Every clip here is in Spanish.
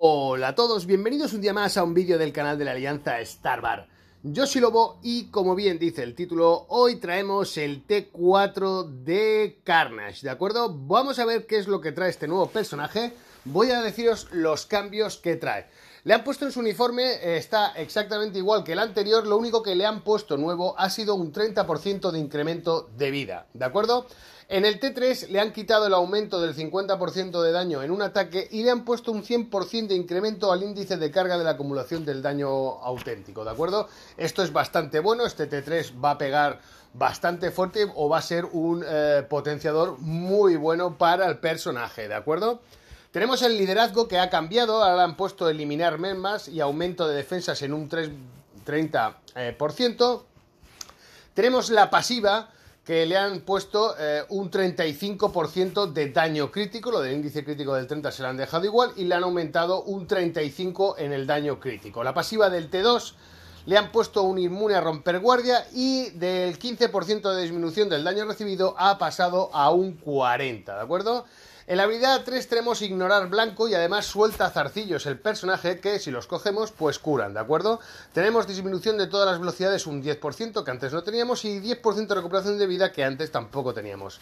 Hola a todos, bienvenidos un día más a un vídeo del canal de la Alianza Starbar. Yo soy Lobo y como bien dice el título, hoy traemos el T4 de Carnage, ¿de acuerdo? Vamos a ver qué es lo que trae este nuevo personaje, voy a deciros los cambios que trae. Le han puesto en su uniforme, eh, está exactamente igual que el anterior, lo único que le han puesto nuevo ha sido un 30% de incremento de vida, ¿de acuerdo? En el T3 le han quitado el aumento del 50% de daño en un ataque y le han puesto un 100% de incremento al índice de carga de la acumulación del daño auténtico, ¿de acuerdo? Esto es bastante bueno, este T3 va a pegar bastante fuerte o va a ser un eh, potenciador muy bueno para el personaje, ¿de acuerdo? Tenemos el liderazgo que ha cambiado, ahora han puesto eliminar mermas y aumento de defensas en un 30%. Eh, Tenemos la pasiva, que le han puesto eh, un 35% de daño crítico, lo del índice crítico del 30 se lo han dejado igual y le han aumentado un 35% en el daño crítico. La pasiva del T2 le han puesto un inmune a romper guardia y del 15% de disminución del daño recibido ha pasado a un 40%, ¿de acuerdo? En la habilidad 3 tenemos ignorar blanco y además suelta zarcillos, el personaje que si los cogemos pues curan, ¿de acuerdo? Tenemos disminución de todas las velocidades un 10% que antes no teníamos y 10% de recuperación de vida que antes tampoco teníamos.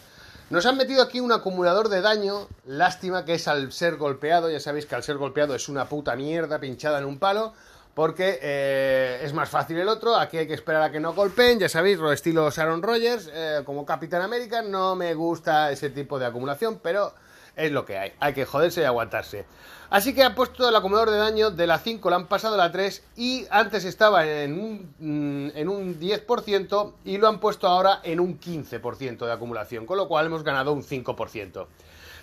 Nos han metido aquí un acumulador de daño, lástima que es al ser golpeado, ya sabéis que al ser golpeado es una puta mierda pinchada en un palo, porque eh, es más fácil el otro, aquí hay que esperar a que no golpeen, ya sabéis, estilo Sharon Rogers, eh, como Capitán América, no me gusta ese tipo de acumulación, pero es lo que hay. Hay que joderse y aguantarse. Así que ha puesto el acumulador de daño de la 5, la han pasado a la 3 y antes estaba en un, mm, en un 10% y lo han puesto ahora en un 15% de acumulación, con lo cual hemos ganado un 5%.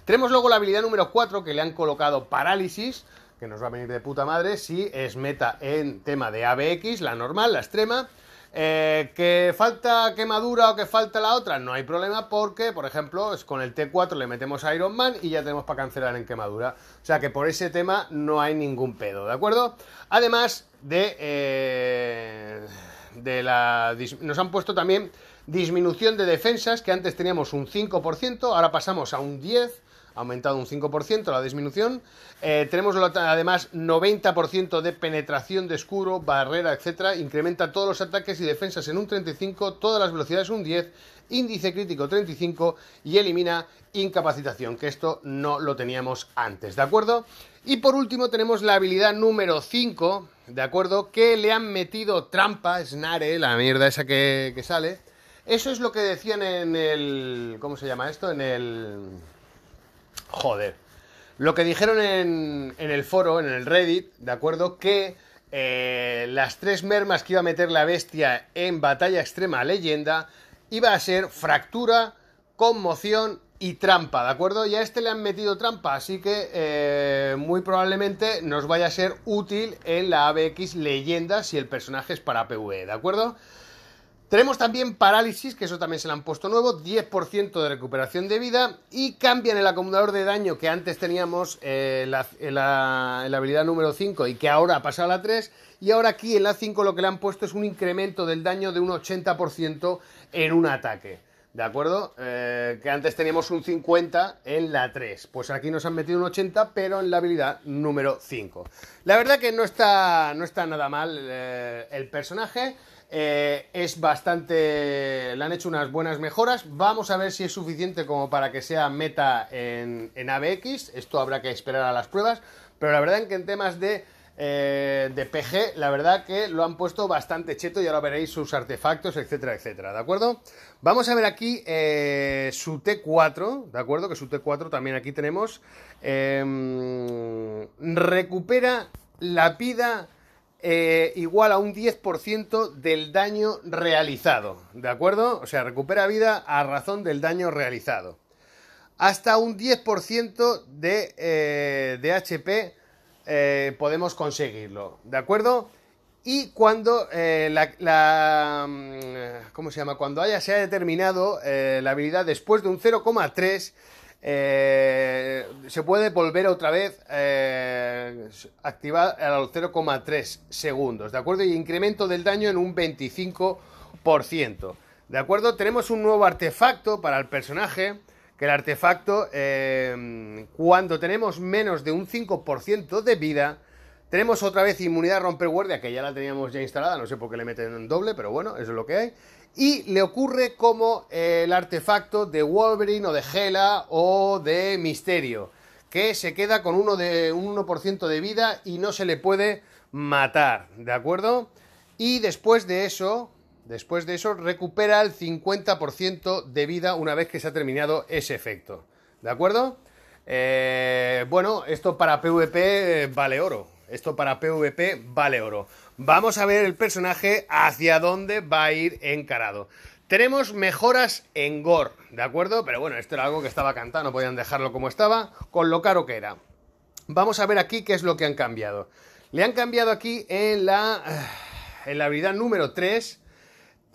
Tenemos luego la habilidad número 4 que le han colocado parálisis, que nos va a venir de puta madre si es meta en tema de ABX, la normal, la extrema. Eh, ¿Que falta quemadura o que falta la otra? No hay problema porque, por ejemplo, con el T4 le metemos a Iron Man y ya tenemos para cancelar en quemadura. O sea que por ese tema no hay ningún pedo, ¿de acuerdo? Además de... Eh, de la, nos han puesto también disminución de defensas, que antes teníamos un 5%, ahora pasamos a un 10% ha aumentado un 5% la disminución. Eh, tenemos además 90% de penetración de escuro, barrera, etcétera. Incrementa todos los ataques y defensas en un 35, todas las velocidades un 10, índice crítico 35 y elimina incapacitación, que esto no lo teníamos antes, ¿de acuerdo? Y por último tenemos la habilidad número 5, ¿de acuerdo? Que le han metido trampa, snare, la mierda esa que sale. Eso es lo que decían en el... ¿Cómo se llama esto? En el Joder. Lo que dijeron en, el foro, en el Reddit, ¿de acuerdo? Que eh, las tres mermas que iba a meter la bestia en Batalla Extrema Leyenda iba a ser fractura, conmoción y trampa, ¿de acuerdo? Y a este le han metido trampa, así que eh, muy probablemente nos vaya a ser útil en la ABX Leyenda si el personaje es para PvE, ¿de acuerdo? Tenemos también parálisis, que eso también se le han puesto nuevo, 10% de recuperación de vida y cambian el acumulador de daño que antes teníamos eh, eh, en, la, habilidad número 5 y que ahora ha pasado a la 3 y ahora aquí en la 5 lo que le han puesto es un incremento del daño de un 80% en un ataque. ¿De acuerdo? Eh, que antes teníamos un 50 en la 3. Pues aquí nos han metido un 80, pero en la habilidad número 5. La verdad que no está, no está nada mal el personaje. Eh, es bastante. Le han hecho unas buenas mejoras. Vamos a ver si es suficiente como para que sea meta en, en ABX. Esto habrá que esperar a las pruebas. Pero la verdad es que en temas de, eh, PG, la verdad que lo han puesto bastante cheto. Y ahora veréis sus artefactos, etcétera, etcétera. ¿De acuerdo? Vamos a ver aquí eh, su T4. ¿De acuerdo? Que su T4 también aquí tenemos. Em, recupera, la pida eh, igual a un 10% del daño realizado, ¿de acuerdo? O sea, recupera vida a razón del daño realizado. Hasta un 10% de, HP eh, eh, podemos conseguirlo, ¿de acuerdo? Y cuando la, la, mm, ¿Cómo se llama? Cuando haya se haya determinado la habilidad después de un 0,3 eh, se puede volver otra vez eh, activar a los 0,3 segundos, ¿de acuerdo? Y incremento del daño en un 25%, ¿de acuerdo? Tenemos un nuevo artefacto para el personaje, que el artefacto, eh, cuando tenemos menos de un 5% de vida, tenemos otra vez inmunidad romper guardia, que ya la teníamos ya instalada, no sé por qué le meten doble, pero bueno, eso es lo que hay. Y le ocurre como eh, el artefacto de Wolverine o de Hela o de Misterio, que se queda con uno de, un 1% de vida y no se le puede matar, ¿de acuerdo? Y después de eso, después de eso recupera el 50% de vida una vez que se ha terminado ese efecto, ¿de acuerdo? Eh, bueno, esto para PvP eh, vale oro. Esto para PvP vale oro vamos a ver el personaje hacia dónde va a ir encarado. Tenemos mejoras en gore, ¿de acuerdo? Pero bueno, esto era algo que estaba cantado, no podían dejarlo como estaba, con lo caro que era. Vamos a ver aquí qué es lo que han cambiado. Le han cambiado aquí en la, en la habilidad número 3.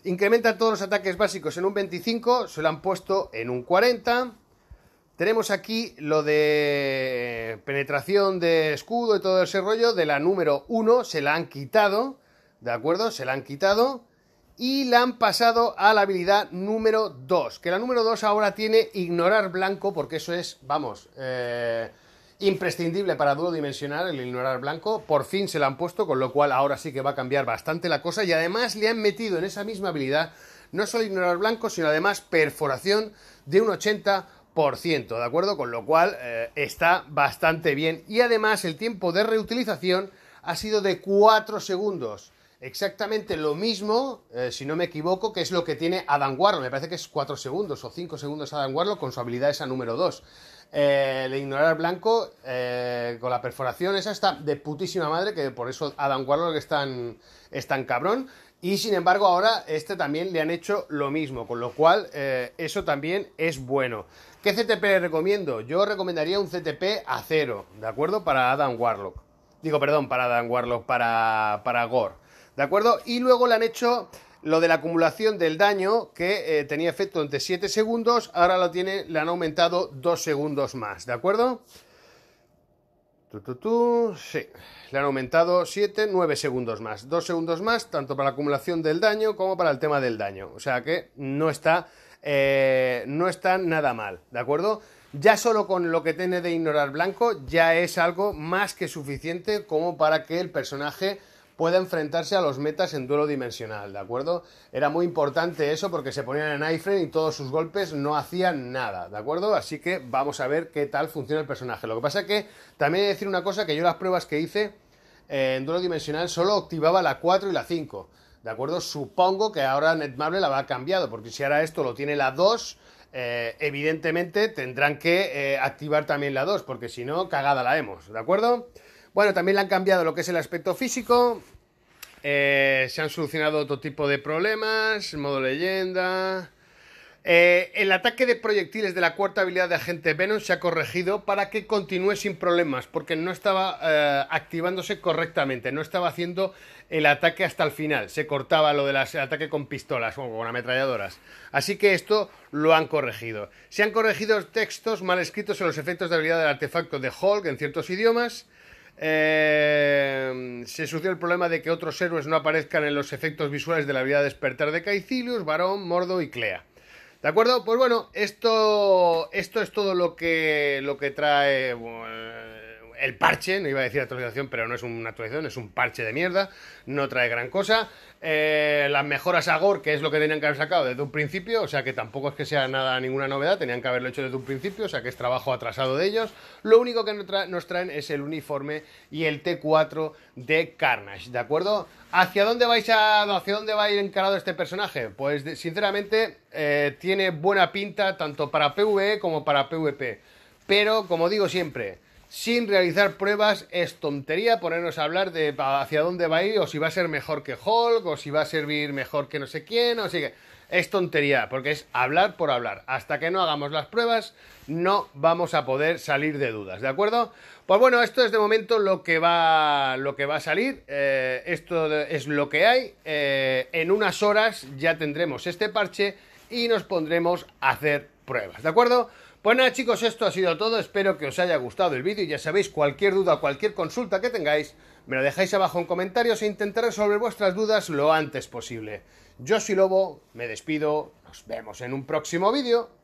Incrementa todos los ataques básicos en un 25, se lo han puesto en un 40. Tenemos aquí lo de penetración de escudo y todo ese rollo de la número 1, se la han quitado, ¿de acuerdo? Se la han quitado y la han pasado a la habilidad número 2, que la número 2 ahora tiene ignorar blanco, porque eso es, vamos, eh, imprescindible para duro dimensional el ignorar blanco, por fin se la han puesto, con lo cual ahora sí que va a cambiar bastante la cosa y además le han metido en esa misma habilidad no solo ignorar blanco, sino además perforación de un 80 ¿de acuerdo? Con lo cual eh, está bastante bien. Y además el tiempo de reutilización ha sido de 4 segundos. Exactamente lo mismo, eh, si no me equivoco, que es lo que tiene Adam Warlock. Me parece que es 4 segundos o 5 segundos Adam Warlock con su habilidad esa número 2. Eh, el ignorar blanco eh, con la perforación esa está de putísima madre, que por eso Adam Warlock tan, es tan cabrón. Y sin embargo ahora este también le han hecho lo mismo, con lo cual eso también es bueno. ¿Qué CTP recomiendo? Yo recomendaría un CTP a cero, ¿de acuerdo? Para Adam Warlock. Digo, perdón, para Adam Warlock, para, para Gore. ¿De acuerdo? Y luego le han hecho lo de la acumulación del daño que eh, tenía efecto entre 7 segundos, ahora lo tiene, le han aumentado 2 segundos más, ¿de acuerdo? Tu, sí, le han aumentado 7, 9 segundos más, 2 segundos más, tanto para la acumulación del daño como para el tema del daño. O sea que no está eh, no están nada mal, ¿de acuerdo? Ya solo con lo que tiene de ignorar blanco ya es algo más que suficiente como para que el personaje pueda enfrentarse a los metas en duelo dimensional, ¿de acuerdo? Era muy importante eso porque se ponían en iframe y todos sus golpes no hacían nada, ¿de acuerdo? Así que vamos a ver qué tal funciona el personaje. Lo que pasa que también he de decir una cosa, que yo las pruebas que hice eh, en duelo dimensional solo activaba la 4 y la 5. ¿de acuerdo? Supongo que ahora Netmarble la va cambiado, porque si ahora esto lo tiene la 2, eh, evidentemente tendrán que eh, activar también la 2, porque si no, cagada la hemos, ¿de acuerdo? Bueno, también la han cambiado lo que es el aspecto físico, eh, se han solucionado otro tipo de problemas, modo leyenda, eh, el ataque de proyectiles de la cuarta habilidad de agente Venom se ha corregido para que continúe sin problemas, porque no estaba eh, activándose correctamente, no estaba haciendo el ataque hasta el final, se cortaba lo del ataque con pistolas o con ametralladoras. Así que esto lo han corregido. Se han corregido textos mal escritos en los efectos de habilidad del artefacto de Hulk en ciertos idiomas. Eh, se sucedió el problema de que otros héroes no aparezcan en los efectos visuales de la habilidad de despertar de Caecilius, Barón, Mordo y Clea. ¿De acuerdo? Pues bueno, esto, esto es todo lo que, lo que trae el parche, no iba a decir actualización, pero no es una actualización, es un parche de mierda, no trae gran cosa. Eh, las mejoras a Gore, que es lo que tenían que haber sacado desde un principio, o sea que tampoco es que sea nada ninguna novedad, tenían que haberlo hecho desde un principio, o sea que es trabajo atrasado de ellos. Lo único que nos traen es el uniforme y el T4 de Carnage, ¿de acuerdo? ¿Hacia dónde vais a, dónde va a ir encarado este personaje? Pues sinceramente eh, tiene buena pinta tanto para PvE como para PvP. Pero como digo siempre, sin realizar pruebas es tontería ponernos a hablar de hacia dónde va a ir o si va a ser mejor que Hulk o si va a servir mejor que no sé quién o si que es tontería porque es hablar por hablar hasta que no hagamos las pruebas no vamos a poder salir de dudas de acuerdo pues bueno esto es de momento lo que va lo que va a salir eh, esto es lo que hay eh, en unas horas ya tendremos este parche y nos pondremos a hacer pruebas de acuerdo pues nada chicos, esto ha sido todo, espero que os haya gustado el vídeo y ya sabéis, cualquier duda cualquier consulta que tengáis, me lo dejáis abajo en comentarios e intentaré resolver vuestras dudas lo antes posible. Yo soy Lobo, me despido, nos vemos en un próximo vídeo.